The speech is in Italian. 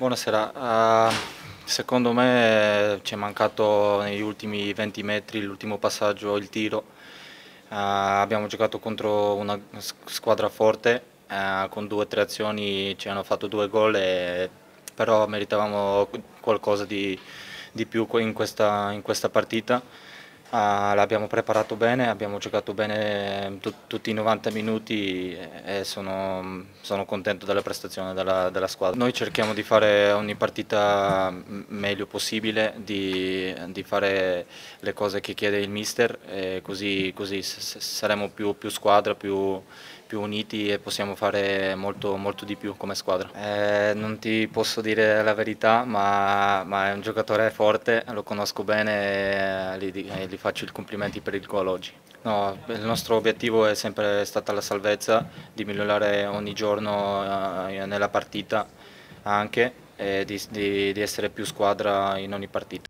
Buonasera, uh, secondo me eh, ci è mancato negli ultimi 20 metri l'ultimo passaggio, il tiro. Uh, abbiamo giocato contro una squadra forte, uh, con due o tre azioni ci hanno fatto due gol, e, però meritavamo qualcosa di, di più in questa, in questa partita. Ah, l'abbiamo preparato bene, abbiamo giocato bene ehm, tut tutti i 90 minuti e sono, sono contento della prestazione della, della, squadra. Noi cerchiamo di fare ogni partita meglio possibile, di, di fare le cose che chiede il mister, così, così saremo più, più squadra, più, più uniti e possiamo fare molto, molto di più come squadra. Eh, non ti posso dire la verità, ma, ma, è un giocatore forte, lo conosco bene e eh, gli, eh, gli faccio i complimenti per il gol oggi. No, il nostro obiettivo è sempre stata la salvezza, di migliorare ogni giorno eh, nella partita anche e di, di, di essere più squadra in ogni partita.